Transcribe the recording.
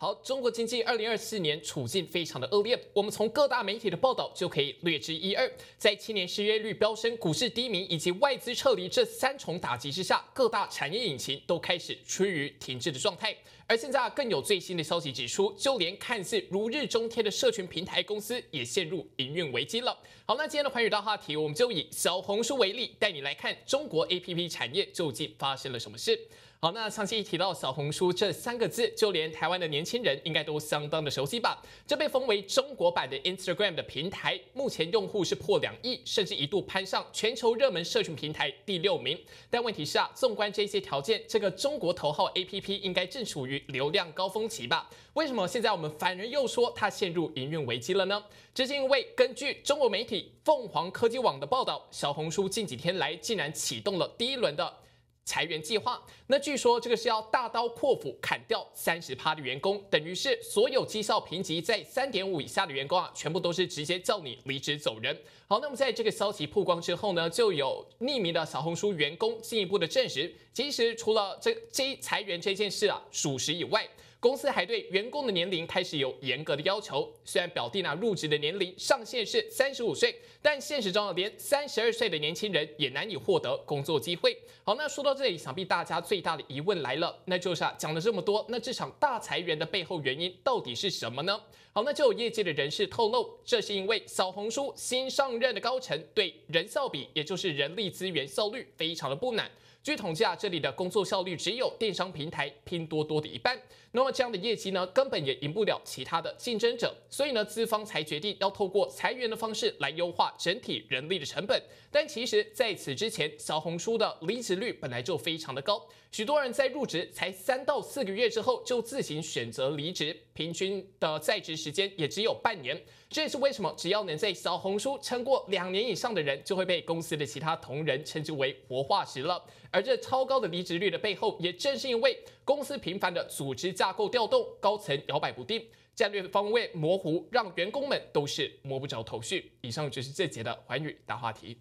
好，中国经济二零二四年处境非常的恶劣，我们从各大媒体的报道就可以略知一二。在青年失业率飙升、股市低迷以及外资撤离这三重打击之下，各大产业引擎都开始趋于停滞的状态。而现在更有最新的消息指出，就连看似如日中天的社群平台公司也陷入营运危机了。好，那今天的环宇大话题，我们就以小红书为例，带你来看中国 A P P 产业究竟发生了什么事。好，那上期一提到小红书这三个字，就连台湾的年轻人应该都相当的熟悉吧？这被封为中国版的 Instagram 的平台，目前用户是破两亿，甚至一度攀上全球热门社群平台第六名。但问题是啊，纵观这些条件，这个中国头号 APP 应该正处于流量高峰期吧？为什么现在我们反而又说它陷入营运危机了呢？这是因为根据中国媒体凤凰科技网的报道，小红书近几天来竟然启动了第一轮的。裁员计划，那据说这个是要大刀阔斧砍掉三十趴的员工，等于是所有绩效评级在三点五以下的员工啊，全部都是直接叫你离职走人。好，那么在这个消息曝光之后呢，就有匿名的小红书员工进一步的证实，其实除了这这裁员这件事啊属实以外。公司还对员工的年龄开始有严格的要求，虽然表弟呢入职的年龄上限是三十五岁，但现实中连三十二岁的年轻人也难以获得工作机会。好，那说到这里，想必大家最大的疑问来了，那就是啊，讲了这么多，那这场大裁员的背后原因到底是什么呢？好，那就有业界的人士透露，这是因为小红书新上任的高层对人效比，也就是人力资源效率非常的不满。据统计啊，这里的工作效率只有电商平台拼多多的一半。那么这样的业绩呢，根本也赢不了其他的竞争者。所以呢，资方才决定要透过裁员的方式来优化整体人力的成本。但其实，在此之前，小红书的离职率本来就非常的高，许多人在入职才三到四个月之后就自行选择离职，平均的在职时间也只有半年。这也是为什么只要能在小红书撑过两年以上的人，就会被公司的其他同仁称之为活化石了。而这超高的离职率的背后，也正是因为公司频繁的组织架构调动，高层摇摆不定，战略方位模糊，让员工们都是摸不着头绪。以上就是这节的环宇大话题。